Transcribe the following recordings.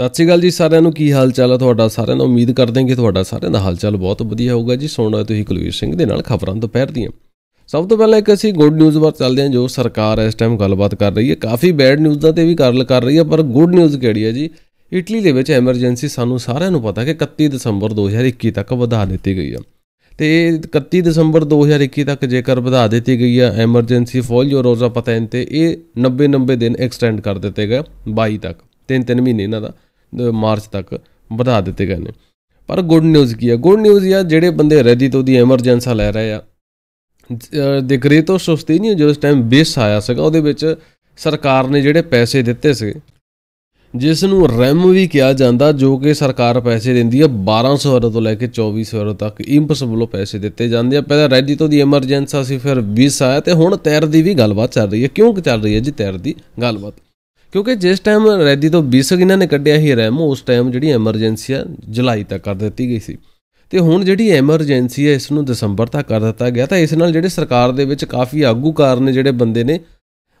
ਸਤਿ ਸ਼੍ਰੀ ਅਕਾਲ ਜੀ ਸਾਰਿਆਂ ਨੂੰ ਕੀ ਹਾਲ ਚਾਲ ਹੈ ਤੁਹਾਡਾ ਸਾਰਿਆਂ ਦਾ ਉਮੀਦ ਕਰਦੇ ਹਾਂ ਕਿ ਤੁਹਾਡਾ ਸਾਰਿਆਂ ਦਾ ਹਾਲ ਚਾਲ ਬਹੁਤ ਵਧੀਆ ਹੋਊਗਾ ਜੀ ਸੋਣਾ ਤੁਸੀਂ ਕੁਲਵੀਰ ਸਿੰਘ ਦੇ ਨਾਲ ਖਬਰਾਂ ਦੁਪਹਿਰ ਦੀਆਂ ਸਭ ਤੋਂ ਪਹਿਲਾਂ ਇੱਕ ਅਸੀਂ ਗੁੱਡ ਨਿਊਜ਼ ਬਾਰੇ ਚੱਲਦੇ ਹਾਂ ਜੋ ਸਰਕਾਰ ਇਸ ਟਾਈਮ ਗੱਲਬਾਤ ਕਰ ਰਹੀ ਹੈ ਕਾਫੀ ਬੈਡ ਨਿਊਜ਼ਾਂ ਤੇ ਵੀ ਗੱਲ ਕਰ ਰਹੀ ਹੈ ਪਰ ਗੁੱਡ ਨਿਊਜ਼ ਕਿਹੜੀ ਹੈ ਜੀ ਇਟਲੀ ਦੇ ਵਿੱਚ ਐਮਰਜੈਂਸੀ ਸਾਨੂੰ ਸਾਰਿਆਂ ਨੂੰ ਪਤਾ ਕਿ 31 ਦਸੰਬਰ 2021 ਤੱਕ ਵਧਾ ਦਿੱਤੀ ਗਈ ਹੈ ਤੇ 31 ਦਸੰਬਰ 2021 ਤੱਕ ਜੇਕਰ ਵਧਾ ਦਿੱਤੀ ਗਈ ਹੈ ਐਮਰਜੈਂਸੀ ਫੌਜ ਜੋ ਰੋਜ਼ਾ ਪਤੈਨ ਤੇ ਇਹ 90 90 ਦਿਨ ਐਕਸਟੈਂਡ ਕਰ ਦਿੱਤੇ ਗਏ 22 ਤੱਕ 3-3 ਮਹੀਨੇ ਇਹਨਾਂ ਦਾ ਮਾਰਚ ਤੱਕ ਵਧਾ ਦਿੱਤੇ ਗਏ ਨੇ ਪਰ ਗੁੱਡ ਨਿਊਜ਼ ਕੀ ਹੈ ਗੁੱਡ ਨਿਊਜ਼ ਇਹ ਜਿਹੜੇ ਬੰਦੇ ਰੈਦੀ ਤੋਂ ਦੀ ਐਮਰਜੈਂਸਾ ਲੈ ਰਹੇ ਆ ਦੇ ਤੋਂ ਸੁਸਤੀ ਨਹੀਂ ਜਦੋਂ ਇਸ ਟਾਈਮ ਬੇਸ ਆਇਆ ਸੀਗਾ ਉਹਦੇ ਵਿੱਚ ਸਰਕਾਰ ਨੇ ਜਿਹੜੇ ਪੈਸੇ ਦਿੱਤੇ ਸੀ ਜਿਸ ਨੂੰ ਰੈਮ ਵੀ ਕਿਹਾ ਜਾਂਦਾ ਜੋ ਕਿ ਸਰਕਾਰ ਪੈਸੇ ਦਿੰਦੀ ਹੈ 1200 ਰੁਪਏ ਤੋਂ ਲੈ ਕੇ 2400 ਰੁਪਏ ਤੱਕ ਇੰਪਸ ਵੱਲੋਂ ਪੈਸੇ ਦਿੱਤੇ ਜਾਂਦੇ ਆ ਪਹਿਲਾਂ ਰੈਡੀ ਤੋਂ ਦੀ ਐਮਰਜੈਂਸਾ ਸੀ ਫਿਰ 20 ਆਇਆ ਤੇ ਹੁਣ ਤੈਰ ਦੀ ਵੀ ਗੱਲਬਾਤ ਚੱਲ ਰਹੀ ਹੈ ਕਿਉਂ ਚੱਲ ਰਹੀ ਹੈ ਜੀ ਤੈਰ ਦੀ ਗੱਲਬਾਤ ਕਿਉਂਕਿ ਜਿਸ ਟਾਈਮ ਰੈਦੀ ਤੋਂ 20 ਇਹਨਾਂ ਨੇ ਕੱਢਿਆ ਹੀ ਰੈਮੋ ਉਸ ਟਾਈਮ ਜਿਹੜੀ ਐਮਰਜੈਂਸੀ ਆ ਜੁਲਾਈ ਤੱਕ ਕਰ ਦਿੱਤੀ ਗਈ ਸੀ ਤੇ ਹੁਣ ਜਿਹੜੀ ਐਮਰਜੈਂਸੀ ਹੈ ਇਸ ਨੂੰ ਦਸੰਬਰ ਤੱਕ ਕਰ ਦਿੱਤਾ ਗਿਆ ਤਾਂ ਇਸ ਨਾਲ ਜਿਹੜੇ ਸਰਕਾਰ ਦੇ ਵਿੱਚ ਕਾਫੀ ਆਗੂਕਾਰ ਨੇ ਜਿਹੜੇ ਬੰਦੇ ਨੇ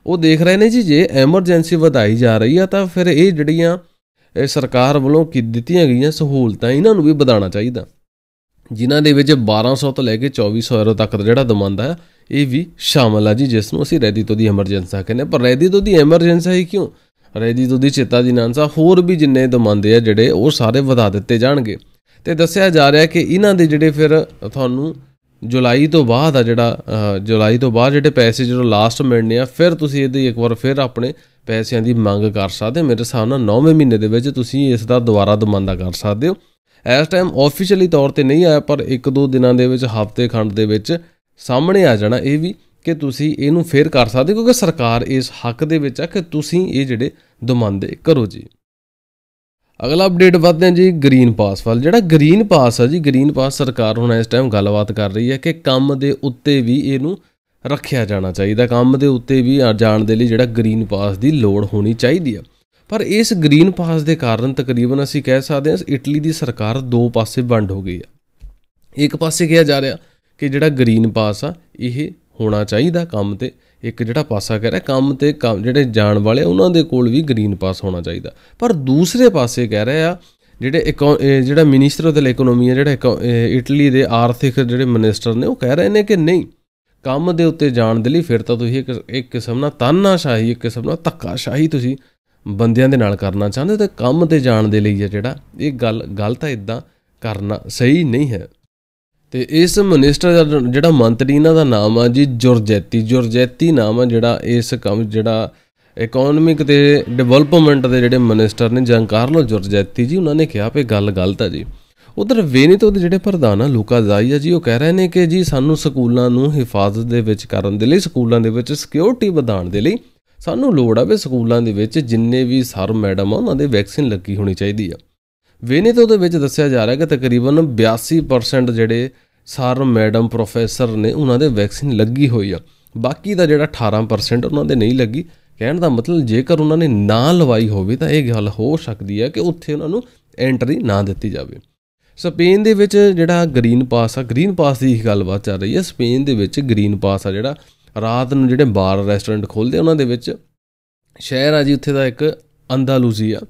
ਉਹ ਦੇਖ ਰਹੇ ਨੇ ਜੀ ਜੇ ਐਮਰਜੈਂਸੀ ਵਧਾਈ ਜਾ ਰਹੀ ਆ ਤਾਂ ਫਿਰ ਇਹ ਜਿਹੜੀਆਂ ਸਰਕਾਰ ਵੱਲੋਂ ਕੀ ਦਿੱਤੀਆਂ ਗਈਆਂ ਸਹੂਲਤਾਂ ਇਹਨਾਂ ਨੂੰ ਵੀ ਵਧਾਉਣਾ ਚਾਹੀਦਾ ਜਿਨ੍ਹਾਂ ਦੇ ਵਿੱਚ 1200 ਤੋਂ ਲੈ ਕੇ 2400 ਰੁਪਏ ਤੱਕ ਦਾ ਜਿਹੜਾ ਦਮੰਦ ਹੈ ਇਹ ਵੀ ਸ਼ਾਮਲ ਆ ਜੀ ਜਿਸ ਨੂੰ ਅਸੀਂ ਰੈਦੀ ਤੋਂ ਦੀ ਐਮਰਜੈਂਸਾ ਕਹਿੰਦੇ ਪਰ ਰੈਦੀ ਤੋਂ ਦੀ ਐਮਰਜੈਂਸਾ ਹੀ ਕਿਉਂ ਰੈਦੀ ਤੋਂ ਦੀ ਚੇਤਾ ਦੀ ਨਾਂਸਾ ਹੋਰ ਵੀ ਜਿੰਨੇ ਦਮਾਂਦੇ ਆ ਜਿਹੜੇ ਉਹ ਸਾਰੇ ਵਧਾ ਦਿੱਤੇ ਜਾਣਗੇ ਤੇ ਦੱਸਿਆ ਜਾ ਰਿਹਾ ਕਿ ਇਹਨਾਂ ਦੇ ਜਿਹੜੇ ਫਿਰ ਤੁਹਾਨੂੰ ਜੁਲਾਈ ਤੋਂ ਬਾਅਦ ਆ ਜਿਹੜਾ ਜੁਲਾਈ ਤੋਂ ਬਾਅਦ ਜਿਹੜੇ ਪੈਸੇ ਜਿਹੜਾ ਲਾਸਟ ਮਿਲਣੇ ਆ ਫਿਰ ਤੁਸੀਂ ਇਹਦੀ ਇੱਕ ਵਾਰ ਫਿਰ ਆਪਣੇ ਪੈਸਿਆਂ ਦੀ ਮੰਗ ਕਰ ਸਕਦੇ ਮੇਰੇ ਹਿਸਾਬ ਨਾਲ 9ਵੇਂ ਮਹੀਨੇ ਦੇ ਵਿੱਚ ਤੁਸੀਂ ਇਸ ਦਾ ਦੁਬਾਰਾ ਦਮੰਦਾ ਕਰ ਸਕਦੇ ਹੋ ਇਸ ਟਾਈਮ ਆਫੀਸ਼ੀਅਲੀ ਤੌਰ ਤੇ ਨਹੀਂ ਆਇਆ ਪਰ 1-2 ਦਿਨਾਂ ਦੇ ਵਿੱਚ ਹਫ਼ਤੇ ਖੰਡ ਦੇ ਵਿੱਚ ਸਾਹਮਣੇ ਆ ਜਾਣਾ ਇਹ ਵੀ ਕਿ ਤੁਸੀਂ ਇਹਨੂੰ ਫੇਰ ਕਰ ਸਕਦੇ ਕਿਉਂਕਿ ਸਰਕਾਰ ਇਸ ਹੱਕ ਦੇ ਵਿੱਚ ਆ ਕਿ ਤੁਸੀਂ ਇਹ ਜਿਹੜੇ ਦਮੰਦੇ ਕਰੋ ਜੀ ਅਗਲਾ ਅਪਡੇਟ ਵਧਦੇ ਜੀ ਗ੍ਰੀਨ ਪਾਸ ਵੱਲ ਜਿਹੜਾ ਗ੍ਰੀਨ ਪਾਸ ਆ ਜੀ ਗ੍ਰੀਨ ਪਾਸ ਸਰਕਾਰ ਹੁਣ ਇਸ ਟਾਈਮ ਗੱਲਬਾਤ ਕਰ ਰਹੀ ਹੈ ਕਿ ਕੰਮ ਦੇ ਉੱਤੇ ਵੀ ਇਹਨੂੰ ਰੱਖਿਆ ਜਾਣਾ ਚਾਹੀਦਾ ਕੰਮ ਦੇ ਉੱਤੇ ਵੀ ਜਾਣ ਦੇ ਲਈ ਜਿਹੜਾ ਗ੍ਰੀਨ ਪਾਸ ਦੀ ਲੋੜ ਹੋਣੀ ਚਾਹੀਦੀ ਆ ਪਰ ਇਸ ਗ੍ਰੀਨ ਪਾਸ ਦੇ ਕਾਰਨ ਤਕਰੀਬਨ ਅਸੀਂ ਕਹਿ ਸਕਦੇ ਹਾਂ ਇਟਲੀ ਦੀ ਸਰਕਾਰ ਦੋ ਪਾਸੇ ਵੰਡ ਹੋ ਗਈ ਆ ਇੱਕ ਪਾਸੇ ਕਿਹਾ ਜਾ ਰਿਹਾ ਕਿ ਜਿਹੜਾ ਗ੍ਰੀਨ ਪਾਸ ਆ ਇਹ ਹੋਣਾ ਚਾਹੀਦਾ ਕੰਮ ਤੇ ਇੱਕ ਜਿਹੜਾ ਪਾਸਾ ਕਹਿ ਰਿਹਾ ਕੰਮ ਤੇ ਜਿਹੜੇ ਜਾਣ ਵਾਲੇ ਉਹਨਾਂ ਦੇ ਕੋਲ ਵੀ ਗ੍ਰੀਨ ਪਾਸ ਹੋਣਾ ਚਾਹੀਦਾ ਪਰ ਦੂਸਰੇ ਪਾਸੇ ਕਹਿ ਰਿਹਾ ਜਿਹੜੇ ਜਿਹੜਾ ਮਿਨਿਸਟਰ ਆਫ ਇਕਨੋਮੀ ਹੈ ਜਿਹੜਾ ਇਟਲੀ ਦੇ ਆਰਥਿਕ ਜਿਹੜੇ ਮਿਨਿਸਟਰ ਨੇ ਉਹ ਕਹਿ ਰਹੇ ਨੇ ਕਿ ਨਹੀਂ ਕੰਮ ਦੇ ਉੱਤੇ ਜਾਣ ਦੇ ਲਈ ਫਿਰ ਤਾਂ ਤੁਸੀਂ ਇੱਕ ਇੱਕ ਕਿਸਮ ਨਾਲ ਤਾਨਾਸ਼ਾਹੀ ਇੱਕ ਕਿਸਮ ਨਾਲ ਧੱਕਾਸ਼ਾਹੀ ਤੁਸੀਂ ਬੰਦਿਆਂ ਦੇ ਨਾਲ ਕਰਨਾ ਚਾਹੁੰਦੇ ਤੇ ਕੰਮ ਤੇ ਜਾਣ ਦੇ ਲਈ ਹੈ ਜਿਹੜਾ ਇਹ ਗੱਲ ਗਲਤ ਹੈ ਇਦਾਂ ਕਰਨਾ ਸਹੀ ਨਹੀਂ ਹੈ ਤੇ ਇਸ ਮਨਿਸਟਰ ਜਿਹੜਾ ਮੰਤਰੀ ਇਹਨਾਂ ਦਾ ਨਾਮ ਆ ਜੀ ਜੁਰਜੈਤੀ ਜੁਰਜੈਤੀ ਨਾਮ ਆ ਜਿਹੜਾ ਇਸ ਕੰਮ ਜਿਹੜਾ ਇਕਨੋਮਿਕ ਤੇ ਡਿਵੈਲਪਮੈਂਟ ਦੇ ਜਿਹੜੇ ਮਨਿਸਟਰ ਨੇ ਜੰਕਾਰਲੋ ਜੁਰਜੈਤੀ ਜੀ ਉਹਨਾਂ ਨੇ ਕਿਹਾ ਪੇ ਗੱਲ ਗਲਤ ਆ ਜੀ ਉਧਰ ਵੇਨੇਤੋ ਦੇ ਜਿਹੜੇ ਪ੍ਰਧਾਨ ਆ ਲੂਕਾ ਜ਼ਾਈਆ ਜੀ ਉਹ ਕਹਿ ਰਹੇ ਨੇ ਕਿ ਜੀ ਸਾਨੂੰ ਸਕੂਲਾਂ ਨੂੰ ਹਿਫਾਜ਼ਤ ਦੇ ਵਿੱਚ ਕਰਨ ਦੇ ਲਈ ਸਕੂਲਾਂ ਦੇ ਵਿੱਚ ਸਿਕਿਉਰਿਟੀ ਵਧਾਉਣ ਦੇ ਲਈ ਸਾਨੂੰ ਲੋੜ ਆ ਵੀ ਸਕੂਲਾਂ ਦੇ ਵਿੱਚ ਜਿੰਨੇ ਵੀ ਸਰ ਮੈਡਮ ਆ ਉਹਨਾਂ ਦੇ ਵੈਕਸੀਨ ਲੱਗੀ ਹੋਣੀ ਚਾਹੀਦੀ ਆ ਵੇਨੇਤੋ ਦੇ ਵਿੱਚ ਦੱਸਿਆ ਜਾ ਰਿਹਾ ਹੈ ਕਿ ਤਕਰੀਬਨ 82% ਜਿਹੜੇ ਸਰ ਮੈਡਮ ਪ੍ਰੋਫੈਸਰ ਨੇ ਉਹਨਾਂ ਦੇ ਵੈਕਸੀਨ ਲੱਗੀ ਹੋਈ ਆ ਬਾਕੀ ਦਾ ਜਿਹੜਾ 18% ਉਹਨਾਂ ਦੇ ਨਹੀਂ ਲੱਗੀ ਕਹਿਣ ਦਾ ਮਤਲਬ ਜੇਕਰ ਉਹਨਾਂ ਨੇ ਨਾ ਲਵਾਈ ਹੋਵੇ ਤਾਂ ਇਹ ਗੱਲ ਹੋ ਸਕਦੀ ਹੈ ਕਿ ਉੱਥੇ ਉਹਨਾਂ ਨੂੰ ਐਂਟਰੀ ਨਾ ਦਿੱਤੀ ਜਾਵੇ ਸਪੇਨ ਦੇ ਵਿੱਚ ਜਿਹੜਾ ਗ੍ਰੀਨ ਪਾਸ ਆ ਗ੍ਰੀਨ ਪਾਸ ਦੀ ਗੱਲਬਾਤ ਚੱਲ ਰਹੀ ਹੈ ਸਪੇਨ ਦੇ ਵਿੱਚ ਗ੍ਰੀਨ ਪਾਸ ਆ ਜਿਹੜਾ ਰਾਤ ਨੂੰ ਜਿਹੜੇ ਬਾਰ ਰੈਸਟੋਰੈਂਟ ਖੋਲਦੇ ਉਹਨਾਂ ਦੇ ਵਿੱਚ ਸ਼ਹਿਰ ਆ ਜੀ ਉੱਥੇ ਦਾ ਇੱਕ ਅੰਦਾਲੂਜ਼ੀਆ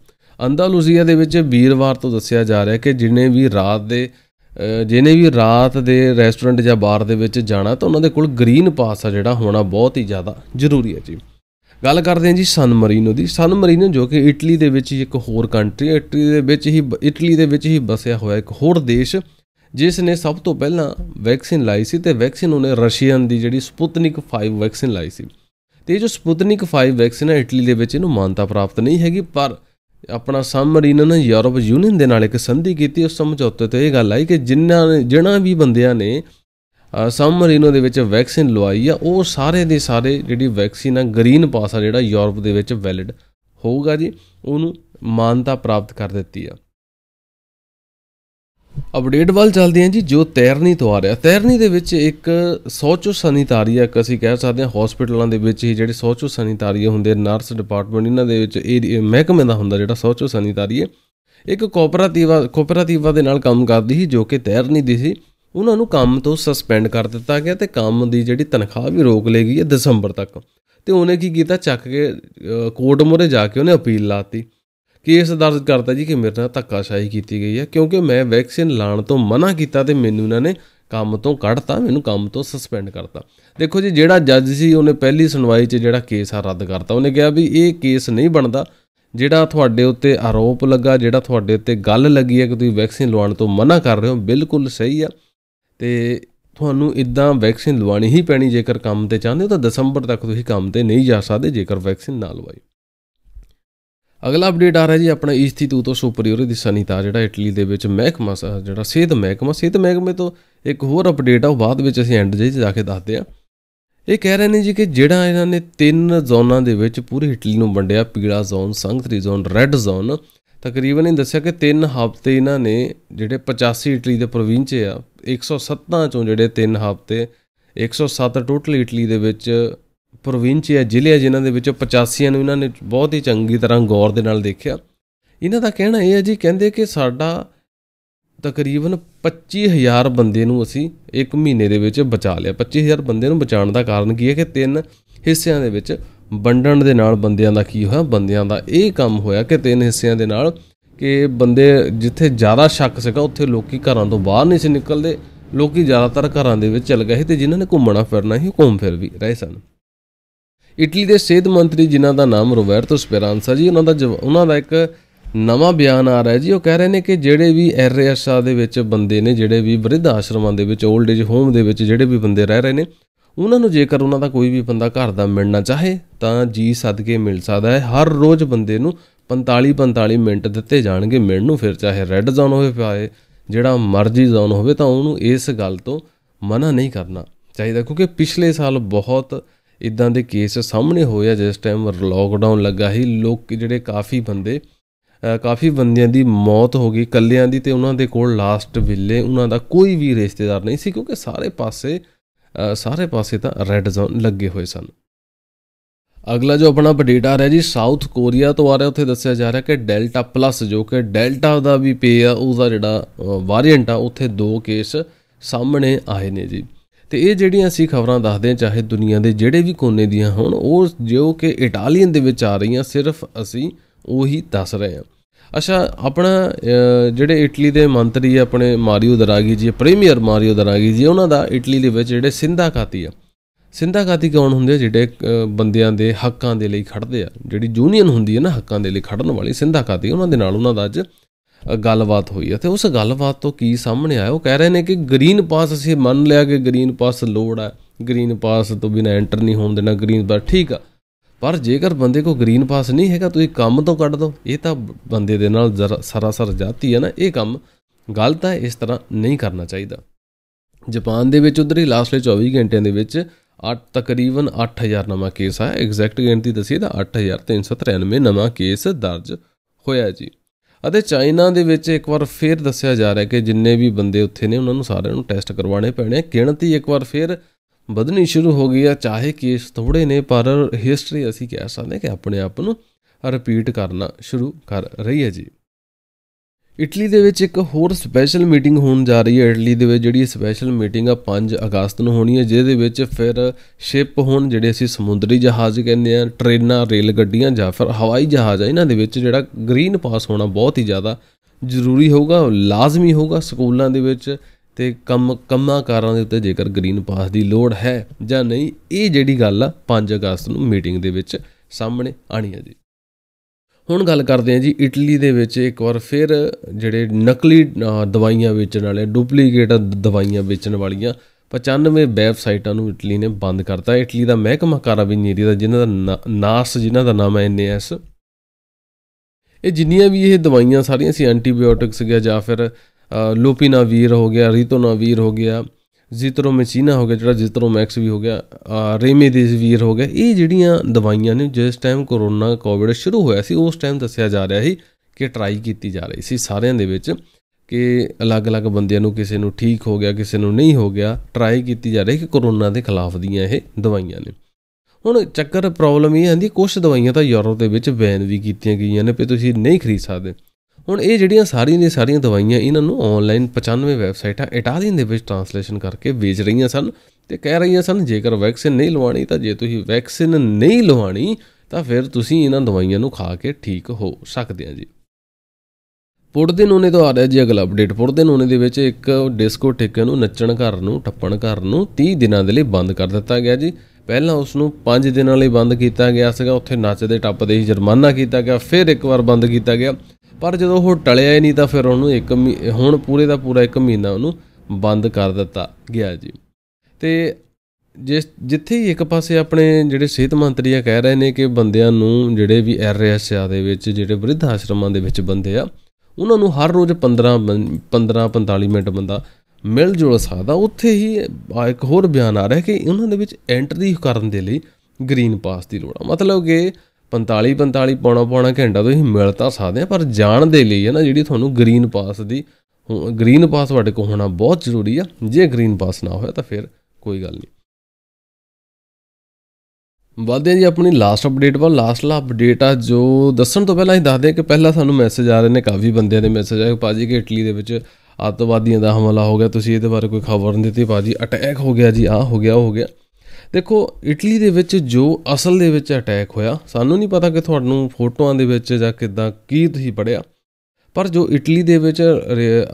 ਅੰਦਾਲੂਸੀਆ ਦੇ ਵਿੱਚ ਵੀਰਵਾਰ ਤੋਂ ਦੱਸਿਆ ਜਾ ਰਿਹਾ ਕਿ ਜਿਨੇ ਵੀ ਰਾਤ ਦੇ ਜਿਨੇ ਵੀ ਰਾਤ ਦੇ ਰੈਸਟੋਰੈਂਟ ਜਾਂ ਬਾਰ ਦੇ ਵਿੱਚ ਜਾਣਾ ਤਾਂ ਉਹਨਾਂ ਦੇ ਕੋਲ ਗ੍ਰੀਨ ਪਾਸ ਆ ਜਿਹੜਾ ਹੋਣਾ ਬਹੁਤ ਹੀ ਜ਼ਿਆਦਾ ਜ਼ਰੂਰੀ ਹੈ ਜੀ ਗੱਲ ਕਰਦੇ ਹਾਂ ਜੀ ਸਨ ਮਰੀਨੋ ਦੀ ਸਨ ਮਰੀਨੋ ਜੋ ਕਿ ਇਟਲੀ ਦੇ ਵਿੱਚ ਹੀ ਇੱਕ ਹੋਰ ਕੰਟਰੀ ਹੈ ਇਟਲੀ ਦੇ ਵਿੱਚ ਹੀ ਇਟਲੀ ਦੇ ਵਿੱਚ ਹੀ ਬਸਿਆ ਹੋਇਆ ਇੱਕ ਹੋਰ ਦੇਸ਼ ਜਿਸ ਨੇ ਸਭ ਤੋਂ ਪਹਿਲਾਂ ਵੈਕਸੀਨ ਲਾਈ ਸੀ ਤੇ ਵੈਕਸੀਨ ਉਹਨੇ ਰਸ਼ੀਅਨ ਦੀ ਜਿਹੜੀ ਸਪੁਤਨਿਕ 5 ਵੈਕਸੀਨ ਲਾਈ ਸੀ ਤੇ ਇਹ ਜੋ ਸਪੁਤਨਿਕ 5 ਵੈਕਸੀਨ ਹੈ ਇਟਲੀ ਦੇ ਵਿੱਚ ਇਹਨੂੰ ਮਾਨਤਾ ਪ੍ਰਾਪਤ ਨਹੀਂ ਹੈਗੀ ਪਰ ਆਪਣਾ ਸਾਮਰੀਨ ਨੇ ਯੂਰਪ ਯੂਨੀਅਨ ਦੇ ਨਾਲ ਇੱਕ ਸੰਧੀ ਕੀਤੀ ਉਸ ਸਮਝੌਤੇ ਤੇ ਇਹ ਗੱਲ ਆਈ ਕਿ ਜਿਨ੍ਹਾਂ ਨੇ ਜਿਹੜਾ ਵੀ ਬੰਦਿਆਂ ਨੇ ਸਾਮਰੀਨੋ ਦੇ ਵਿੱਚ ਵੈਕਸੀਨ ਲਵਾਈ ਆ ਉਹ ਸਾਰੇ ਦੇ ਸਾਰੇ ਜਿਹੜੀ ਵੈਕਸੀਨ ਆ ਗ੍ਰੀਨ ਪਾਸ ਆ ਜਿਹੜਾ ਯੂਰਪ ਦੇ ਵਿੱਚ ਵੈਲਿਡ ਹੋਊਗਾ ਜੀ ਉਹਨੂੰ ਮਾਨਤਾ ਪ੍ਰਾਪਤ ਕਰ ਦਿੱਤੀ ਆ ਅਪਡੇਟ ਵੱਲ ਚੱਲਦੇ ਹਾਂ ਜੀ ਜੋ ਤੈਰਨੀ ਤੋਂ ਆ ਰਿਹਾ ਤੈਰਨੀ ਦੇ ਵਿੱਚ ਇੱਕ ਸੋਚੋ ਸਨੀਤਾਰੀਆ ਅਸੀਂ ਕਹਿ ਸਕਦੇ ਹਾਂ ਹਸਪੀਟਲਾਂ ਦੇ ਵਿੱਚ ਹੀ ਜਿਹੜੇ ਸੋਚੋ ਸਨੀਤਾਰੀਆ ਹੁੰਦੇ ਨਰਸ ਡਿਪਾਰਟਮੈਂਟ ਇਹਨਾਂ ਦੇ ਵਿੱਚ ਇਹ ਮਹਿਕਮੇ ਦਾ ਹੁੰਦਾ ਜਿਹੜਾ ਸੋਚੋ ਸਨੀਤਾਰੀਆ ਇੱਕ ਕੋਆਪਰੇਟਿਵਾ ਕੋਆਪਰੇਟਿਵਾ ਦੇ ਨਾਲ ਕੰਮ ਕਰਦੀ ਸੀ ਜੋ ਕਿ ਤੈਰਨੀ ਦੀ ਸੀ ਉਹਨਾਂ ਨੂੰ ਕੰਮ ਤੋਂ ਸਸਪੈਂਡ ਕਰ ਦਿੱਤਾ ਗਿਆ ਤੇ ਕੰਮ ਦੀ ਜਿਹੜੀ ਤਨਖਾਹ ਵੀ ਰੋਕ ਲਈ ਗਈ ਹੈ ਦਸੰਬਰ ਤੱਕ ਤੇ ਉਹਨੇ ਕੀ ਕੀਤਾ ਚੱਕ ਕੇ ਕੋਰਟ ਮੋਰੇ ਜਾ ਕੇ ਉਹਨੇ ਅਪੀਲ ਲਾਤੀ ਕੇਸ ਦਰਜ ਕਰਤਾ ਜੀ ਕਿ ਮੇਰੇ ਨਾਲ ਧੱਕਾਸ਼ਾਹੀ ਕੀਤੀ ਗਈ ਹੈ ਕਿਉਂਕਿ ਮੈਂ ਵੈਕਸੀਨ ਲਾਣ ਤੋਂ ਮਨਾ ਕੀਤਾ ਤੇ ਮੈਨੂੰ ਇਹਨਾਂ ਨੇ ਕੰਮ ਤੋਂ ਕੱਢਤਾ ਮੈਨੂੰ ਕੰਮ ਤੋਂ ਸਸਪੈਂਡ ਕਰਤਾ ਦੇਖੋ ਜੀ ਜਿਹੜਾ ਜੱਜ ਸੀ ਉਹਨੇ ਪਹਿਲੀ ਸੁਣਵਾਈ 'ਚ ਜਿਹੜਾ ਕੇਸ ਆ ਰੱਦ ਕਰਤਾ ਉਹਨੇ ਕਿਹਾ ਵੀ ਇਹ ਕੇਸ ਨਹੀਂ ਬਣਦਾ ਜਿਹੜਾ ਤੁਹਾਡੇ ਉੱਤੇ ਆਰੋਪ ਲੱਗਾ ਜਿਹੜਾ ਤੁਹਾਡੇ ਉੱਤੇ ਗੱਲ ਲੱਗੀ ਹੈ ਕਿ ਤੁਸੀਂ ਵੈਕਸੀਨ ਲਵਾਉਣ ਤੋਂ ਮਨਾ ਕਰ ਰਹੇ ਹੋ ਬਿਲਕੁਲ ਸਹੀ ਆ ਤੇ ਤੁਹਾਨੂੰ ਇਦਾਂ ਵੈਕਸੀਨ ਲਵਾਣੀ ਹੀ ਪੈਣੀ ਜੇਕਰ ਕੰਮ ਤੇ ਚਾਹੁੰਦੇ ਹੋ ਤਾਂ ਦਸੰਬਰ ਤੱਕ ਤੁਸੀਂ ਕੰਮ ਤੇ ਨਹੀਂ ਜਾ ਸਕਦੇ ਜੇਕਰ ਵੈਕਸੀਨ ਨਾ ਲਵਾਈ ਅਗਲਾ ਅਪਡੇਟ ਆ ਰਿਹਾ ਜੀ ਆਪਣਾ ਈਸਥੀ ਤੋਂ ਸੁਪਰੀਓਰ ਦੀ ਸਨੀਤਾ ਜਿਹੜਾ ਇਟਲੀ ਦੇ ਵਿੱਚ ਮਹਿਕਮਾ ਜਿਹੜਾ ਸਿਹਤ ਮਹਿਕਮਾ ਸਿਹਤ ਮਹਿਕਮੇ ਤੋਂ ਇੱਕ ਹੋਰ ਅਪਡੇਟ ਆ ਉਹ ਬਾਅਦ ਵਿੱਚ ਅਸੀਂ ਐਂਡ ਜੇ ਜਾ ਕੇ ਦੱਸਦੇ ਆ ਇਹ ਕਹਿ ਰਹੇ ਨੇ ਜੀ ਕਿ ਜਿਹੜਾ ਇਹਨਾਂ ਨੇ ਤਿੰਨ ਜ਼ੋਨਾਂ ਦੇ ਵਿੱਚ ਪੂਰੀ ਇਟਲੀ ਨੂੰ ਵੰਡਿਆ ਪੀਲਾ ਜ਼ੋਨ ਸੰਗਤਰੀ ਜ਼ੋਨ ਰੈੱਡ ਜ਼ੋਨ ਤਕਰੀਬਨ ਇਹ ਦੱਸਿਆ ਕਿ ਤਿੰਨ ਹਫ਼ਤੇ ਇਹਨਾਂ ਨੇ ਜਿਹੜੇ 85 ਇਟਲੀ ਦੇ ਪ੍ਰੋਵਿੰਸ ਆ 107 ਚੋਂ ਜਿਹੜੇ ਤਿੰਨ ਹਫ਼ਤੇ 107 ਟੋਟਲ ਇਟਲੀ ਦੇ ਵਿੱਚ ਪ੍ਰੋਵਿੰਸ ਜਾਂ ਜ਼ਿਲ੍ਹੇ ਜਿਨ੍ਹਾਂ ਦੇ ਵਿੱਚੋਂ 85 ਨੂੰ ਇਹਨਾਂ ਨੇ ਬਹੁਤ ਹੀ ਚੰਗੀ ਤਰ੍ਹਾਂ ਗੌਰ ਦੇ ਨਾਲ ਦੇਖਿਆ ਇਹਨਾਂ ਦਾ ਕਹਿਣਾ ਇਹ ਹੈ ਜੀ ਕਹਿੰਦੇ ਕਿ ਸਾਡਾ ਤਕਰੀਬਨ 25000 ਬੰਦੇ ਨੂੰ ਅਸੀਂ ਇੱਕ ਮਹੀਨੇ ਦੇ ਵਿੱਚ ਬਚਾ ਲਿਆ 25000 ਬੰਦੇ ਨੂੰ ਬਚਾਉਣ ਦਾ ਕਾਰਨ ਕੀ ਹੈ ਕਿ ਤਿੰਨ ਹਿੱਸਿਆਂ ਦੇ ਵਿੱਚ ਵੰਡਣ ਦੇ ਨਾਲ ਬੰਦਿਆਂ ਦਾ ਕੀ ਹੋਇਆ ਬੰਦਿਆਂ ਦਾ ਇਹ ਕੰਮ ਹੋਇਆ ਕਿ ਤਿੰਨ ਹਿੱਸਿਆਂ ਦੇ ਨਾਲ ਕਿ ਬੰਦੇ ਜਿੱਥੇ ਜ਼ਿਆਦਾ ਸ਼ੱਕ ਸੀਗਾ ਉੱਥੇ ਲੋਕੀ ਘਰਾਂ ਤੋਂ ਬਾਹਰ ਨਹੀਂ ਸੀ ਨਿਕਲਦੇ ਲੋਕੀ ਜ਼ਿਆਦਾਤਰ ਘਰਾਂ ਦੇ ਵਿੱਚ ਚਲ ਗਏ ਤੇ ਜਿਨ੍ਹਾਂ ਨੇ ਘੁੰਮਣਾ ਫਿਰਨਾ ਹੀ ਘੁੰਮ ਫਿਰ ਵੀ ਰਹੇ ਸਨ ਇਟਲੀ ਦੇ ਸਿਹਤ ਮੰਤਰੀ ਜਿਨ੍ਹਾਂ ਦਾ ਨਾਮ ਰੋਬਰਟੋ ਸਪੇਰਾਂਸਾ ਜੀ ਉਹਨਾਂ ਦਾ ਉਹਨਾਂ ਦਾ ਇੱਕ ਨਵਾਂ ਬਿਆਨ ਆ ਰਿਹਾ ਜੀ ਉਹ ਕਹਿ ਰਹੇ ਨੇ ਕਿ ਜਿਹੜੇ ਵੀ ਆਰਐਸਆ ਦੇ ਵਿੱਚ ਬੰਦੇ ਨੇ ਜਿਹੜੇ ਵੀ ਬਿਰਧ ਆਸ਼ਰਮਾਂ ਦੇ ਵਿੱਚ 올ਡ ਏਜ ਹੋਮ ਦੇ ਵਿੱਚ ਜਿਹੜੇ ਵੀ ਬੰਦੇ ਰਹਿ ਰਹੇ ਨੇ ਉਹਨਾਂ ਨੂੰ ਜੇਕਰ ਉਹਨਾਂ ਦਾ ਕੋਈ ਵੀ ਬੰਦਾ ਘਰ ਦਾ ਮਿਲਣਾ ਚਾਹੇ ਤਾਂ ਜੀ ਸਦਕੇ ਮਿਲ ਸਕਦਾ ਹੈ ਹਰ ਰੋਜ਼ ਬੰਦੇ ਨੂੰ 45 45 ਮਿੰਟ ਦਿੱਤੇ ਜਾਣਗੇ ਮਿਲਣ ਨੂੰ ਫਿਰ ਚਾਹੇ ਰੈੱਡ ਜ਼ੋਨ ਹੋਵੇ ਪਾਏ ਜਿਹੜਾ ਮਰਜ਼ੀ ਜ਼ੋਨ ਹੋਵੇ ਤਾਂ ਉਹਨੂੰ ਇਸ ਗੱਲ ਤੋਂ ਮਨਾ ਨਹੀਂ ਕਰਨਾ ਚਾਹੀਦਾ ਕਿਉਂਕਿ ਪਿਛਲੇ ਸਾਲ ਬਹੁਤ ਇਦਾਂ ਦੇ ਕੇਸ ਸਾਹਮਣੇ ਹੋਏ ਆ ਜਿਸ ਟਾਈਮ ਲੋਕਡਾਊਨ ਲੱਗਾ ਸੀ ਲੋਕ ਜਿਹੜੇ ਕਾਫੀ ਬੰਦੇ ਕਾਫੀ ਬੰਦਿਆਂ ਦੀ ਮੌਤ ਹੋ ਗਈ ਕੱਲਿਆਂ ਦੀ ਤੇ ਉਹਨਾਂ ਦੇ ਕੋਲ ਲਾਸਟ ਵਿਲੇ ਉਹਨਾਂ ਦਾ ਕੋਈ ਵੀ ਰਿਸ਼ਤੇਦਾਰ ਨਹੀਂ ਸੀ ਕਿਉਂਕਿ ਸਾਰੇ ਪਾਸੇ ਸਾਰੇ ਪਾਸੇ ਤਾਂ ਰੈੱਡ ਜ਼ੋਨ ਲੱਗੇ ਹੋਏ ਸਨ ਅਗਲਾ ਜੋ ਆਪਣਾ ਅਪਡੇਟ ਆ ਰਿਹਾ ਜੀ ਸਾਊਥ ਕੋਰੀਆ ਤੋਂ ਆ ਰਿਹਾ ਉੱਥੇ ਦੱਸਿਆ ਜਾ ਰਿਹਾ ਕਿ ਡੈਲਟਾ ਪਲੱਸ ਜੋ ਕਿ ਡੈਲਟਾ ਦਾ ਵੀ ਪੇ ਆ ਉਹਦਾ ਜਿਹੜਾ ਵਾਰੀਐਂਟ ਆ ਉੱਥੇ ਦੋ ਕੇਸ ਸਾਹਮਣੇ ਆਏ ਨੇ ਜੀ ਤੇ ਇਹ ਜਿਹੜੀਆਂ ਅਸੀਂ ਖਬਰਾਂ ਦੱਸਦੇ ਆ ਚਾਹੇ ਦੁਨੀਆ ਦੇ ਜਿਹੜੇ ਵੀ ਕੋਨੇ ਦੀਆਂ ਹੋਣ ਉਹ ਜੋ ਕਿ ਇਟਾਲੀਅਨ ਦੇ ਵਿੱਚ ਆ ਰਹੀਆਂ ਸਿਰਫ ਅਸੀਂ ਉਹੀ ਦੱਸ ਰਹੇ ਹਾਂ ਅੱਛਾ ਆਪਣਾ ਜਿਹੜੇ ਇਟਲੀ ਦੇ ਮੰਤਰੀ ਆਪਣੇ ਮਾਰੀਓ ਦਰਾਗੀ ਜੀ ਪ੍ਰੀਮੀਅਰ ਮਾਰੀਓ ਦਰਾਗੀ ਜੀ ਉਹਨਾਂ ਦਾ ਇਟਲੀ ਦੇ ਵਿੱਚ ਜਿਹੜੇ ਸਿੰਧਾ ਕਾਤੀ ਆ ਸਿੰਧਾ ਕਾਤੀ ਕੌਣ ਹੁੰਦੇ ਜਿਹੜੇ ਬੰਦਿਆਂ ਦੇ ਹੱਕਾਂ ਦੇ ਲਈ ਖੜਦੇ ਆ ਜਿਹੜੀ ਯੂਨੀਅਨ ਹੁੰਦੀ ਹੈ ਨਾ ਹੱਕਾਂ ਦੇ ਲਈ ਖੜਨ ਵਾਲੀ ਸਿੰਧਾ ਕਾਤੀ ਉਹਨਾਂ ਦੇ ਨਾਲ ਉਹਨਾਂ ਦਾ ਅੱਜ ਗੱਲਬਾਤ ਹੋਈ ਹੈ ਤੇ ਉਸ ਗੱਲਬਾਤ ਤੋਂ ਕੀ ਸਾਹਮਣੇ ਆਇਆ ਉਹ ਕਹਿ ਰਹੇ ਨੇ ਕਿ ਗ੍ਰੀਨ ਪਾਸ ਅਸੀਂ ਮੰਨ ਲਿਆ ਕਿ ਗ੍ਰੀਨ ਪਾਸ ਲੋੜ ਹੈ ਗ੍ਰੀਨ ਪਾਸ ਤੋਂ ਬਿਨਾ ਐਂਟਰ ਨਹੀਂ ਹੋਣ ਦੇਣਾ ਗ੍ਰੀਨ ਪਾਸ ਠੀਕ ਆ ਪਰ ਜੇਕਰ ਬੰਦੇ ਕੋ ਗ੍ਰੀਨ ਪਾਸ ਨਹੀਂ ਹੈਗਾ ਤੁਸੀਂ ਕੰਮ ਤੋਂ ਕੱਢ ਦੋ ਇਹ ਤਾਂ ਬੰਦੇ ਦੇ ਨਾਲ ਸਰਾਸਰ ਜਾਤੀ ਹੈ ਨਾ ਇਹ ਕੰਮ ਗਲਤ ਹੈ ਇਸ ਤਰ੍ਹਾਂ ਨਹੀਂ ਕਰਨਾ ਚਾਹੀਦਾ ਜਾਪਾਨ ਦੇ ਵਿੱਚ ਉਧਰ ਹੀ ਲਾਸਟਲੇ 24 ਘੰਟਿਆਂ ਦੇ ਵਿੱਚ 8 ਤਕਰੀਬਨ 8000 ਨਵਾਂ ਕੇਸ ਆਇਆ ਐਗਜ਼ੈਕਟ ਗਿਣਤੀ ਦਸੀ ਤਾਂ 8393 ਨਵਾਂ ਕੇਸ ਦਰਜ ਹੋਇਆ ਜੀ ਅਤੇ ਚਾਈਨਾ ਦੇ ਵਿੱਚ ਇੱਕ ਵਾਰ ਫੇਰ ਦੱਸਿਆ ਜਾ ਰਿਹਾ ਕਿ ਜਿੰਨੇ ਵੀ ਬੰਦੇ ਉੱਥੇ ਨੇ ਉਹਨਾਂ ਨੂੰ ਸਾਰਿਆਂ ਨੂੰ ਟੈਸਟ ਕਰਵਾਉਣੇ ਪੈਣੇ ਗਿਣਤੀ ਇੱਕ ਵਾਰ ਫੇਰ ਵਧਣੀ ਸ਼ੁਰੂ ਹੋ ਗਈ ਆ ਚਾਹੇ ਕੇਸ ਥੋੜੇ ਨੇ ਪਰ ਹਿਸਟਰੀ ਅਸੀਂ ਕਹਿ ਸਕਦੇ ਕਿ ਆਪਣੇ ਆਪ ਨੂੰ ਰਿਪੀਟ ਕਰਨਾ ਸ਼ੁਰੂ ਕਰ ਰਹੀ ਹੈ ਜੀ ਇਟਲੀ ਦੇ ਵਿੱਚ ਇੱਕ ਹੋਰ ਸਪੈਸ਼ਲ ਮੀਟਿੰਗ ਹੋਣ ਜਾ ਰਹੀ ਹੈ ਇਟਲੀ ਦੇ ਵਿੱਚ ਜਿਹੜੀ ਸਪੈਸ਼ਲ ਮੀਟਿੰਗ ਆ 5 ਅਗਸਤ ਨੂੰ ਹੋਣੀ ਹੈ ਜਿਹਦੇ ਵਿੱਚ ਫਿਰ ਸ਼ਿਪ ਹੋਣ ਜਿਹੜੇ ਅਸੀਂ ਸਮੁੰਦਰੀ ਜਹਾਜ਼ ਕਹਿੰਦੇ ਆ ਟ੍ਰੇਨਾਂ ਰੇਲ ਗੱਡੀਆਂ ਜਾਂ ਫਿਰ ਹਵਾਈ ਜਹਾਜ਼ ਆ ਇਹਨਾਂ ਦੇ ਵਿੱਚ ਜਿਹੜਾ ਗ੍ਰੀਨ ਪਾਸ ਹੋਣਾ ਬਹੁਤ ਹੀ ਜ਼ਿਆਦਾ ਜ਼ਰੂਰੀ ਹੋਊਗਾ ਲਾਜ਼ਮੀ ਹੋਊਗਾ ਸਕੂਲਾਂ ਦੇ ਵਿੱਚ ਤੇ ਕੰਮ ਕੰਮਾਂ ਕਾਰਾਂ ਦੇ ਉੱਤੇ ਜੇਕਰ ਗ੍ਰੀਨ ਪਾਸ ਦੀ ਲੋੜ ਹੈ ਜਾਂ ਨਹੀਂ ਇਹ ਜਿਹੜੀ ਗੱਲ ਆ 5 ਅਗਸਤ ਨੂੰ ਮੀਟਿੰਗ ਦੇ ਵਿੱਚ ਸਾਹਮਣੇ ਆਣੀ ਹੈ ਜੀ ਹੁਣ ਗੱਲ ਕਰਦੇ ਹਾਂ ਜੀ ਇਟਲੀ ਦੇ ਵਿੱਚ ਇੱਕ ਵਾਰ ਫਿਰ ਜਿਹੜੇ ਨਕਲੀ ਦਵਾਈਆਂ ਵੇਚਣ ਵਾਲੇ ਡੁਪਲੀਕੇਟ ਦਵਾਈਆਂ ਵੇਚਣ ਵਾਲੀਆਂ 95 ਵੈਬਸਾਈਟਾਂ ਨੂੰ ਇਟਲੀ ਨੇ ਬੰਦ ਕਰਤਾ ਇਟਲੀ ਦਾ ਮਹਿਕਮਾ ਕਾਰਾਬਿਨੀਰੀ ਦਾ ਜਿਨ੍ਹਾਂ ਦਾ ਨਾਸ ਜਿਨ੍ਹਾਂ ਦਾ ਨਾਮ ਹੈ ਐਨਐਸ ਇਹ ਜਿੰਨੀਆਂ ਵੀ ਇਹ ਦਵਾਈਆਂ ਸਾਰੀਆਂ ਸੀ ਐਂਟੀਬਾਇਓਟਿਕਸ ਗਿਆ ਜਾਂ ਫਿਰ ਲੋਪੀਨਾਵੀਰ ਹੋ ਗਿਆ ਰੀਤੋਨਾਵੀਰ ਹੋ ਗਿਆ ਜ਼ਿਤਰੋ ਮਸੀਨਾ ਹੋ ਗਿਆ ਜਿਹੜਾ ਜ਼ਿਤਰੋ ਮੈਕਸ ਵੀ ਹੋ ਗਿਆ ਜ਼ਵੀਰ ਹੋ ਗਿਆ ਇਹ ਜਿਹੜੀਆਂ ਦਵਾਈਆਂ ਨੇ ਜਿਸ ਟਾਈਮ ਕਰੋਨਾ ਕੋਵਿਡ ਸ਼ੁਰੂ ਹੋਇਆ ਸੀ ਉਸ ਟਾਈਮ ਦੱਸਿਆ ਜਾ ਰਿਹਾ ਸੀ ਕਿ ਟਰਾਈ ਕੀਤੀ ਜਾ ਰਹੀ ਸੀ ਸਾਰਿਆਂ ਦੇ ਵਿੱਚ ਕਿ ਅਲੱਗ-ਅਲੱਗ ਬੰਦਿਆਂ ਨੂੰ ਕਿਸੇ ਨੂੰ ਠੀਕ ਹੋ ਗਿਆ ਕਿਸੇ ਨੂੰ ਨਹੀਂ ਹੋ ਗਿਆ ਟਰਾਈ ਕੀਤੀ ਜਾ ਰਹੀ ਕਿ ਕਰੋਨਾ ਦੇ ਖਿਲਾਫ ਦੀਆਂ ਇਹ ਦਵਾਈਆਂ ਨੇ ਹੁਣ ਚੱਕਰ ਪ੍ਰੋਬਲਮ ਇਹ ਆਂਦੀ ਕੁਝ ਦਵਾਈਆਂ ਤਾਂ ਯੂਰਪ ਦੇ ਵਿੱਚ ਬੈਨ ਵੀ ਕੀਤੀਆਂ ਗਈਆਂ ਨੇ ਵੀ ਤੁਸੀਂ ਨਹੀਂ ਖਰੀਦ ਸਕਦੇ ਹੁਣ ਇਹ ਜਿਹੜੀਆਂ ਸਾਰੀਆਂ ਦੀਆਂ ਸਾਰੀਆਂ ਦਵਾਈਆਂ ਇਹਨਾਂ ਨੂੰ ਆਨਲਾਈਨ 95 ਵੈਬਸਾਈਟਾਂ ਇਟਾਲੀਅਨ ਦੇ ਵਿੱਚ ਟ੍ਰਾਂਸਲੇਸ਼ਨ ਕਰਕੇ ਵੇਚ ਰਹੀਆਂ ਸਨ ਤੇ ਕਹਿ ਰਹੀਆਂ ਸਨ ਜੇਕਰ ਵੈਕਸੀਨ ਨਹੀਂ ਲਵਾਣੀ ਤਾਂ ਜੇ ਤੁਸੀਂ ਵੈਕਸੀਨ ਨਹੀਂ ਲਵਾਣੀ ਤਾਂ ਫਿਰ ਤੁਸੀਂ ਇਹਨਾਂ ਦਵਾਈਆਂ ਨੂੰ ਖਾ ਕੇ ਠੀਕ ਹੋ ਸਕਦੇ ਆ ਜੀ ਪੁਰਦੇ ਨੂਨੇ ਤੋਂ ਆ ਰਿਹਾ ਜੀ ਅਗਲਾ ਅਪਡੇਟ ਪੁਰਦੇ ਨੂਨੇ ਦੇ ਵਿੱਚ ਇੱਕ ਡਿਸਕੋ ਡਿਸਕੋਟੇਕ ਨੂੰ ਨੱਚਣ ਘਰ ਨੂੰ ਟੱਪਣ ਘਰ ਨੂੰ 30 ਦਿਨਾਂ ਦੇ ਲਈ ਬੰਦ ਕਰ ਦਿੱਤਾ ਗਿਆ ਜੀ ਪਹਿਲਾਂ ਉਸ ਨੂੰ 5 ਦਿਨਾਂ ਲਈ ਬੰਦ ਕੀਤਾ ਗਿਆ ਸੀਗਾ ਉੱਥੇ ਨੱਚਦੇ ਟੱਪਦੇ ਹੀ ਜੁਰਮਾਨਾ ਕੀਤਾ ਗਿਆ ਫਿਰ ਇੱਕ ਵਾਰ ਬੰਦ ਕੀਤਾ ਗਿਆ ਪਰ ਜਦੋਂ ਉਹ ਟਲਿਆ ਹੀ ਨਹੀਂ ਤਾਂ ਫਿਰ ਉਹਨੂੰ ਇੱਕ ਹੁਣ ਪੂਰੇ ਦਾ ਪੂਰਾ ਇੱਕ ਮਹੀਨਾ ਉਹਨੂੰ ਬੰਦ ਕਰ ਦਿੱਤਾ ਗਿਆ ਜੀ ਤੇ ਜਿਸ ਜਿੱਥੇ ਇੱਕ ਪਾਸੇ ਆਪਣੇ ਜਿਹੜੇ ਸਿਹਤ ਮੰਤਰੀ ਆ ਕਹਿ ਰਹੇ ਨੇ ਕਿ ਬੰਦਿਆਂ ਨੂੰ ਜਿਹੜੇ ਵੀ ਆਰਐਸਆ ਦੇ ਵਿੱਚ ਜਿਹੜੇ ਬਿਰਧ ਆਸ਼ਰਮਾਂ ਦੇ ਵਿੱਚ ਬੰਦੇ ਆ ਉਹਨਾਂ ਨੂੰ ਹਰ ਰੋਜ਼ 15 15 45 ਮਿੰਟ ਬੰਦਾ ਮਿਲ ਜੁਲ ਸਕਦਾ ਉੱਥੇ ਹੀ ਇੱਕ ਹੋਰ ਬਿਆਨ ਆ ਰਿਹਾ ਕਿ ਉਹਨਾਂ ਦੇ ਵਿੱਚ ਐਂਟਰੀ ਕਰਨ ਦੇ ਲਈ ਗ੍ਰੀਨ ਪਾਸ ਦੀ ਲੋੜ ਆ ਮਤਲਬ ਕਿ 45 45 ਪੌਣਾ ਪੌਣਾ ਘੰਟਾ ਤੁਸੀਂ ਮਿਲ ਤਾਂ ਸਕਦੇ ਆ ਪਰ ਜਾਣ ਦੇ ਲਈ ਹੈ ਨਾ ਜਿਹੜੀ ਤੁਹਾਨੂੰ ਗ੍ਰੀਨ ਪਾਸ ਦੀ ਗ੍ਰੀਨ ਪਾਸ ਤੁਹਾਡੇ ਕੋਲ ਹੋਣਾ ਬਹੁਤ ਜ਼ਰੂਰੀ ਆ ਜੇ ਗ੍ਰੀਨ ਪਾਸ ਨਾ ਹੋਇਆ ਤਾਂ ਫਿਰ ਕੋਈ ਗੱਲ ਨਹੀਂ ਵੱਧਦੇ ਜੀ ਆਪਣੀ ਲਾਸਟ ਅਪਡੇਟ ਵੱਲ ਲਾਸਟਲਾ ਅਪਡੇਟ ਆ ਜੋ ਦੱਸਣ ਤੋਂ ਪਹਿਲਾਂ ਹੀ ਦੱਸਦੇ ਆ ਕਿ ਪਹਿਲਾਂ ਸਾਨੂੰ ਮੈਸੇਜ ਆ ਰਹੇ ਨੇ ਕਾਫੀ ਬੰਦਿਆਂ ਦੇ ਮੈਸੇਜ ਆਏ ਪਾਜੀ ਕਿ ਇਟਲੀ ਦੇ ਵਿੱਚ ਆਤਵਾਦੀਆਂ ਦਾ ਹਮਲਾ ਹੋ ਗਿਆ ਤੁਸੀਂ ਇਹਦੇ ਬਾਰੇ ਕੋਈ ਖਬਰ ਨਹੀਂ ਦਿੱਤੀ ਪਾਜੀ ਅਟੈਕ ਹੋ ਗਿਆ ਜੀ ਆ ਹੋ ਗਿਆ ਉਹ ਹੋ ਗਿਆ ਦੇਖੋ ਇਟਲੀ ਦੇ ਵਿੱਚ ਜੋ ਅਸਲ ਦੇ ਵਿੱਚ ਅਟੈਕ ਹੋਇਆ ਸਾਨੂੰ ਨਹੀਂ ਪਤਾ ਕਿ ਤੁਹਾਨੂੰ ਫੋਟੋਆਂ ਦੇ ਵਿੱਚ ਜਾਂ ਕਿਦਾਂ ਕੀ ਤੁਸੀਂ ਪੜਿਆ ਪਰ ਜੋ ਇਟਲੀ ਦੇ ਵਿੱਚ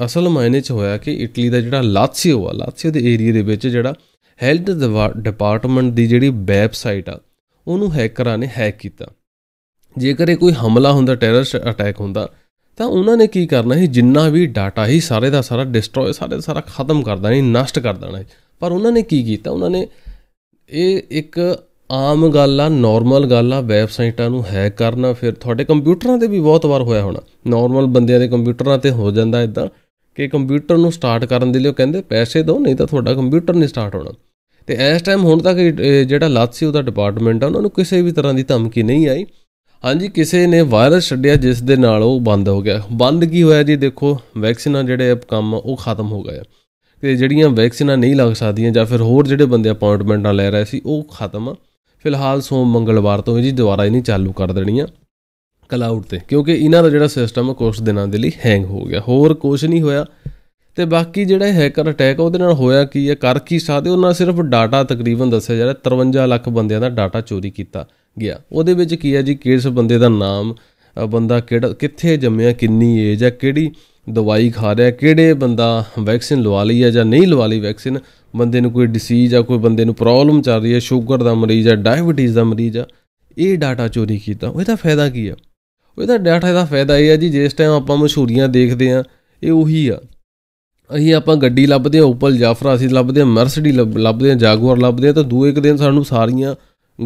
ਅਸਲ ਮਾਇਨੇ 'ਚ ਹੋਇਆ ਕਿ ਇਟਲੀ ਦਾ ਜਿਹੜਾ ਲਾਤਸੀਓ ਆ ਲਾਤਸੀਓ ਦੇ ਏਰੀਆ ਦੇ ਵਿੱਚ ਜਿਹੜਾ ਹੈਲਥ ਡਿਪਾਰਟਮੈਂਟ ਦੀ ਜਿਹੜੀ ਵੈਬਸਾਈਟ ਆ ਉਹਨੂੰ ਹੈਕਰਾਂ ਨੇ ਹੈਕ ਕੀਤਾ ਜੇਕਰ ਇਹ ਕੋਈ ਹਮਲਾ ਹੁੰਦਾ ਟੈਰਰਿਸਟ ਅਟੈਕ ਹੁੰਦਾ ਤਾਂ ਉਹਨਾਂ ਨੇ ਕੀ ਕਰਨਾ ਸੀ ਜਿੰਨਾ ਵੀ ਡਾਟਾ ਹੀ ਸਾਰੇ ਦਾ ਸਾਰਾ ਡਿਸਟਰੋਏ ਸਾਰੇ ਦਾ ਸਾਰਾ ਖਤਮ ਕਰ ਦੇਣਾ ਨਸ਼ਟ ਕਰ ਦੇਣਾ ਪਰ ਉਹਨਾਂ ਨੇ ਕੀ ਕੀਤਾ ਉਹਨਾਂ ਨੇ ਇਹ ਇੱਕ ਆਮ ਗੱਲ ਆ ਨਾਰਮਲ ਗੱਲ ਆ ਵੈਬਸਾਈਟਾਂ ਨੂੰ ਹੈਕ ਕਰਨਾ ਫਿਰ ਤੁਹਾਡੇ ਕੰਪਿਊਟਰਾਂ ਤੇ ਵੀ ਬਹੁਤ ਵਾਰ ਹੋਇਆ ਹੋਣਾ ਨਾਰਮਲ ਬੰਦਿਆਂ ਦੇ ਕੰਪਿਊਟਰਾਂ ਤੇ ਹੋ ਜਾਂਦਾ ਇਦਾਂ ਕਿ ਕੰਪਿਊਟਰ ਨੂੰ ਸਟਾਰਟ ਕਰਨ ਦੇ ਲਈ ਉਹ ਕਹਿੰਦੇ ਪੈਸੇ ਦਿਓ ਨਹੀਂ ਤਾਂ ਤੁਹਾਡਾ ਕੰਪਿਊਟਰ ਨਹੀਂ ਸਟਾਰਟ ਹੋਣਾ ਤੇ ਇਸ ਟਾਈਮ ਹੁਣ ਤੱਕ ਜਿਹੜਾ ਸੀ ਉਹਦਾ ਡਿਪਾਰਟਮੈਂਟ ਆ ਉਹਨਾਂ ਨੂੰ ਕਿਸੇ ਵੀ ਤਰ੍ਹਾਂ ਦੀ ਧਮਕੀ ਨਹੀਂ ਆਈ ਹਾਂਜੀ ਕਿਸੇ ਨੇ ਵਾਇਰਸ ਛੱਡਿਆ ਜਿਸ ਦੇ ਨਾਲ ਉਹ ਬੰਦ ਹੋ ਗਿਆ ਬੰਦ ਕੀ ਹੋਇਆ ਜੀ ਦੇਖੋ ਵੈਕਸੀਨਾਂ ਜਿਹੜੇ ਕੰਮ ਉਹ ਖਤਮ ਹੋ ਗਏ ਕਿ ਜਿਹੜੀਆਂ ਵੈਕਸੀਨਾਂ ਨਹੀਂ ਲੱਗ ਸਕਦੀਆਂ ਜਾਂ ਫਿਰ ਹੋਰ ਜਿਹੜੇ ਬੰਦੇ ਅਪਾਇੰਟਮੈਂਟਾਂ ਲੈ ਰਹੇ ਸੀ ਉਹ ਖਤਮ ਆ ਫਿਲਹਾਲ ਸੋਮ ਮੰਗਲਵਾਰ ਤੋਂ ਜੀ ਦੁਬਾਰਾ ਇਹ ਨਹੀਂ ਚਾਲੂ ਕਰ ਦੇਣੀਆਂ ਕਲਾਉਡ ਤੇ ਕਿਉਂਕਿ ਇਹਨਾਂ ਦਾ ਜਿਹੜਾ ਸਿਸਟਮ ਕੁਝ ਦਿਨਾਂ ਦੇ ਲਈ ਹੈਂਗ ਹੋ ਗਿਆ ਹੋਰ ਕੁਝ ਨਹੀਂ ਹੋਇਆ ਤੇ ਬਾਕੀ ਜਿਹੜਾ ਹੈਕਰ ਅਟੈਕ ਉਹਦੇ ਨਾਲ ਹੋਇਆ ਕੀ ਹੈ ਕਰ ਕੀ ਸਕਦੇ ਉਹਨਾਂ ਸਿਰਫ ਡਾਟਾ ਤਕਰੀਬਨ ਦੱਸਿਆ ਜਾ ਰਿਹਾ 53 ਲੱਖ ਬੰਦਿਆਂ ਦਾ ਡਾਟਾ ਚੋਰੀ ਕੀਤਾ ਗਿਆ ਉਹਦੇ ਵਿੱਚ ਕੀ ਹੈ ਜੀ ਕਿਸ ਬੰਦੇ ਦਾ ਨਾਮ ਬੰਦਾ ਕਿਹੜਾ ਕਿੱਥੇ ਜੰਮਿਆ ਕਿੰਨੀ ਏਜ ਹੈ ਕਿਹੜੀ ਦਵਾਈ ਖਾ ਰਿਹਾ ਕਿਹੜੇ ਬੰਦਾ ਵੈਕਸੀਨ ਲਵਾ ਲਈ ਹੈ ਜਾਂ ਨਹੀਂ ਲਵਾ ਲਈ ਵੈਕਸੀਨ ਬੰਦੇ ਨੂੰ ਕੋਈ ਡਿਸੀਜ਼ ਆ ਕੋਈ ਬੰਦੇ ਨੂੰ ਪ੍ਰੋਬਲਮ ਚੱਲ ਰਹੀ ਹੈ ਸ਼ੂਗਰ ਦਾ ਮਰੀਜ਼ ਆ ਡਾਇਬੀਟੀਜ਼ ਦਾ ਮਰੀਜ਼ ਆ ਇਹ ਡਾਟਾ ਚੋਰੀ ਕੀਤਾ ਉਹਦਾ ਫਾਇਦਾ ਕੀ ਆ ਉਹਦਾ ਡਾਟਾ ਦਾ ਫਾਇਦਾ ਇਹ ਆ ਜੀ ਜਿਸ ਟਾਈਮ ਆਪਾਂ ਮਸ਼ਹੂਰੀਆਂ ਦੇਖਦੇ ਆ ਇਹ ਉਹੀ ਆ ਅਸੀਂ ਆਪਾਂ ਗੱਡੀ ਲੱਭਦੇ ਆ ਓਪਲ ਜਾਫਰਾ ਅਸੀਂ ਲੱਭਦੇ ਆ ਮਰਸਡੀ ਲੱਭਦੇ ਆ ਜਾਗੁਆਰ ਲੱਭਦੇ ਆ ਤਾਂ ਦੂ ਇੱਕ ਦਿਨ ਸਾਨੂੰ ਸਾਰੀਆਂ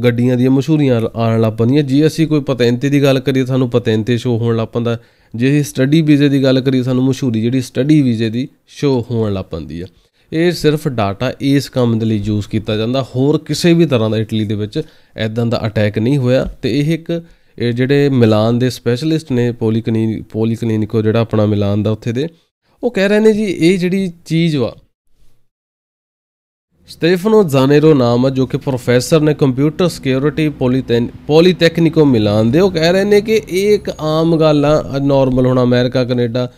ਗੱਡੀਆਂ ਦੀਆਂ ਮਸ਼ਹੂਰੀਆਂ ਆਉਣ ਪੰਦੀਆਂ ਜੇ ਅਸੀਂ ਕੋਈ ਪਤੈਂਤੇ ਦੀ ਗੱਲ ਕਰੀਏ ਸਾਨੂੰ ਪਤੈਂਤੇ ਸ਼ੋ ਹੋਣ ਲੱਗ ਪੰਦਾ ਜੇ ਅਸੀਂ ਸਟੱਡੀ ਵੀਜ਼ੇ ਦੀ ਗੱਲ ਕਰੀਏ ਸਾਨੂੰ ਮਸ਼ਹੂਰੀ ਜਿਹੜੀ ਸਟੱਡੀ ਵੀਜ਼ੇ ਦੀ ਸ਼ੋ ਹੋਣ ਲੱਗ ਪੰਦੀ ਆ ਇਹ ਸਿਰਫ ਡਾਟਾ ਇਸ ਕੰਮ ਦੇ ਲਈ ਯੂਜ਼ ਕੀਤਾ ਜਾਂਦਾ ਹੋਰ ਕਿਸੇ ਵੀ ਤਰ੍ਹਾਂ ਦਾ ਇਟਲੀ ਦੇ ਵਿੱਚ ਐਦਾਂ ਦਾ ਅਟੈਕ ਨਹੀਂ ਹੋਇਆ ਤੇ ਇਹ ਇੱਕ ਇਹ ਜਿਹੜੇ ਮਿਲਾਨ ਦੇ ਸਪੈਸ਼ਲਿਸਟ ਨੇ ਪੋਲੀਕਲੀਨਿਕੋ ਜਿਹੜਾ ਆਪਣਾ ਮਿਲਾਨ ਦਾ ਉੱਥੇ ਦੇ ਉਹ ਕਹਿ ਰਹੇ ਨੇ ਜੀ ਇਹ ਜਿਹੜੀ ਚੀਜ਼ ਵਾ स्टेफनो जानेरो नाम है जो कि प्रोफेसर ने कंप्यूटर सिक्योरिटी ਪੋਲੀਟੈਕਨਿਕੋ ਮਿਲਾਨ ਦੇ ਉਹ ਕਹਿ ਰਹੇ ਨੇ ਕਿ ਇਹ ਇੱਕ ਆਮ ਗੱਲ ਆ ਨਾਰਮਲ ਹੋਣਾ ਅਮਰੀਕਾ ਕੈਨੇਡਾ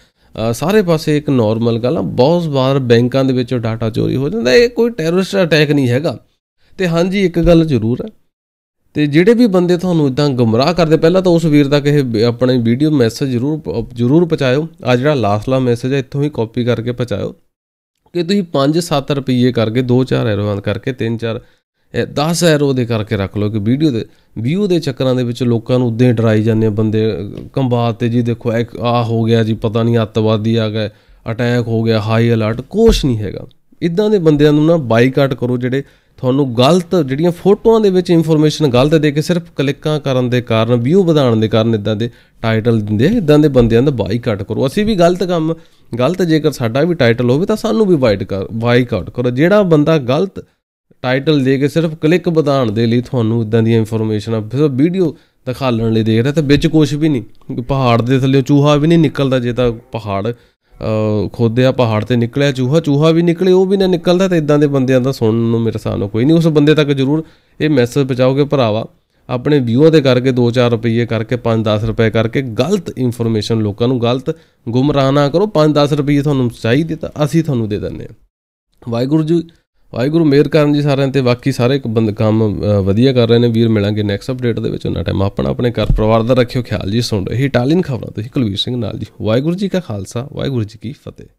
ਸਾਰੇ ਪਾਸੇ ਇੱਕ ਨਾਰਮਲ ਗੱਲ ਆ ਬਹੁਤ ਵਾਰ ਬੈਂਕਾਂ ਦੇ ਵਿੱਚੋਂ ਡਾਟਾ ਚੋਰੀ ਹੋ ਜਾਂਦਾ ਇਹ ਕੋਈ ਟੈਰਰਿਸਟ ਅਟੈਕ ਨਹੀਂ ਹੈਗਾ ਤੇ ਹਾਂਜੀ ਇੱਕ ਗੱਲ ਜ਼ਰੂਰ ਹੈ ਤੇ ਜਿਹੜੇ ਵੀ ਬੰਦੇ ਤੁਹਾਨੂੰ ਇਦਾਂ ਗਮਰਾਹ ਕਰਦੇ ਪਹਿਲਾਂ ਤਾਂ ਉਸ ਵੀਰ ਦਾ ਕਿਸੇ ਆਪਣੇ ਵੀਡੀਓ ਮੈਸੇਜ ਜ਼ਰੂਰ ਜ਼ਰੂਰ ਪਹੁੰਚਾਇਓ ਆ ਜਿਹੜਾ ਲਾਸਟਲਾ ਮੈਸੇਜ ਹੈ ਇੱਥੋਂ ਹੀ ਕਾਪੀ ਕਰਕੇ ਪਹੁੰਚਾਇਓ ਕਿ ਤੁਸੀਂ 5-7 ਰੁਪਏ ਕਰਕੇ 2-4 ਬੰਦ ਕਰਕੇ 3-4 10 ਐਰੋ ਦੇ ਕਰਕੇ ਰੱਖ ਲਓ ਕਿ ਵੀਡੀਓ ਦੇ ਵੀਊ ਦੇ ਚੱਕਰਾਂ ਦੇ ਵਿੱਚ ਲੋਕਾਂ ਨੂੰ ਉਦਾਂ ਹੀ ਡਰਾਈ ਜਾਂਦੇ ਆ ਬੰਦੇ ਕੰਬਾਤ ਤੇ ਜੀ ਦੇਖੋ ਆ ਹੋ ਗਿਆ ਜੀ ਪਤਾ ਨਹੀਂ ਅੱਤਵਾਦੀ ਆ ਗਏ ਅਟੈਕ ਹੋ ਗਿਆ ਹਾਈ ਅਲਰਟ ਕੁਝ ਨਹੀਂ ਹੈਗਾ ਇਦਾਂ ਦੇ ਬੰਦਿਆਂ ਨੂੰ ਨਾ ਬਾਈਕਾਟ ਕਰੋ ਜਿਹੜੇ ਤੁਹਾਨੂੰ ਗਲਤ ਜਿਹੜੀਆਂ ਫੋਟੋਆਂ ਦੇ ਵਿੱਚ ਇਨਫੋਰਮੇਸ਼ਨ ਗਲਤ ਦੇ ਕੇ ਸਿਰਫ ਕਲਿੱਕਾਂ ਕਰਨ ਦੇ ਕਾਰਨ ਵਿਊ ਵਧਾਉਣ ਦੇ ਕਾਰਨ ਇਦਾਂ ਦੇ ਟਾਈਟਲ ਦਿੰਦੇ ਆ ਇਦਾਂ ਦੇ ਬੰਦਿਆਂ ਦਾ ਬਾਈਕਾਟ ਕਰੋ ਅਸੀਂ ਵੀ ਗਲਤ ਕੰਮ ਗਲਤ ਜੇਕਰ ਸਾਡਾ ਵੀ ਟਾਈਟਲ ਹੋਵੇ ਤਾਂ ਸਾਨੂੰ ਵੀ ਵਾਈਟ ਕਰ ਬਾਈਕਾਟ ਕਰੋ ਜਿਹੜਾ ਬੰਦਾ ਗਲਤ ਟਾਈਟਲ ਦੇ ਕੇ ਸਿਰਫ ਕਲਿੱਕ ਵਧਾਉਣ ਦੇ ਲਈ ਤੁਹਾਨੂੰ ਇਦਾਂ ਦੀਆਂ ਇਨਫੋਰਮੇਸ਼ਨਾਂ ਫਿਰ ਵੀਡੀਓ ਦਿਖਾਲਣ ਲਈ ਦੇ ਰਿਹਾ ਤਾਂ ਵਿੱਚ ਕੁਝ ਵੀ ਨਹੀਂ ਪਹਾੜ ਦੇ ਥੱਲੇ ਚੂਹਾ ਵੀ ਨਹੀਂ ਨਿਕਲਦਾ ਜੇ ਤਾਂ ਪਹਾੜ ਖੋਦਿਆ ਪਹਾੜ ਤੇ ਨਿਕਲਿਆ ਚੂਹਾ ਚੂਹਾ ਵੀ ਨਿਕਲੇ ਉਹ ਵੀ ਨਾ ਨਿਕਲਦਾ ਤੇ ਇਦਾਂ ਦੇ ਬੰਦਿਆਂ ਦਾ ਸੁਣਨ ਨੂੰ ਮੇਰੇ ਨੂੰ ਕੋਈ ਨਹੀਂ ਉਸ ਬੰਦੇ ਤੱਕ ਜ਼ਰੂਰ ਇਹ ਮੈਸੇਜ ਪਹੁੰਚਾਓਗੇ ਭਰਾਵਾ ਆਪਣੇ ਵਿਊਆਂ ਦੇ ਕਰਕੇ 2-4 ਰੁਪਏ ਕਰਕੇ 5-10 ਰੁਪਏ ਕਰਕੇ ਗਲਤ ਇਨਫੋਰਮੇਸ਼ਨ ਲੋਕਾਂ ਨੂੰ ਗਲਤ ਗੁੰਮਰਾਹ ਨਾ ਕਰੋ 5-10 ਰੁਪਏ ਤੁਹਾਨੂੰ ਚਾਹੀਦੇ ਤਾਂ ਅਸੀਂ ਤੁਹਾਨੂੰ ਦੇ ਦਿੰਨੇ ਆ ਵਾਹਿਗੁਰੂ ਜੀ ਵਾਹਿਗੁਰੂ ਮੇਰ ਕਰਨ ਜੀ ਸਾਰਿਆਂ ਤੇ ਬਾਕੀ ਸਾਰੇ ਬੰਦ ਕੰਮ ਵਧੀਆ ਕਰ ਰਹੇ ਨੇ ਵੀਰ ਮਿਲਾਂਗੇ ਨੈਕਸਟ ਅਪਡੇਟ ਦੇ ਵਿੱਚ ਉਹਨਾਂ ਟਾਈਮ ਆਪਣਾ ਆਪਣੇ ਘਰ ਪਰਿਵਾਰ ਦਾ ਰੱਖਿਓ ਖਿਆਲ ਜੀ ਸੁਣ ਰਹੇ ਇਟਾਲੀਅਨ ਖਬਰਾਂ ਤੁਸੀਂ ਕੁਲਵੀਰ ਸਿੰਘ ਨਾਲ ਜੀ ਵਾਹਿਗੁਰੂ ਜੀ ਕਾ ਖਾਲਸਾ ਵਾਹਿਗੁਰੂ ਜੀ ਕੀ ਫਤਿਹ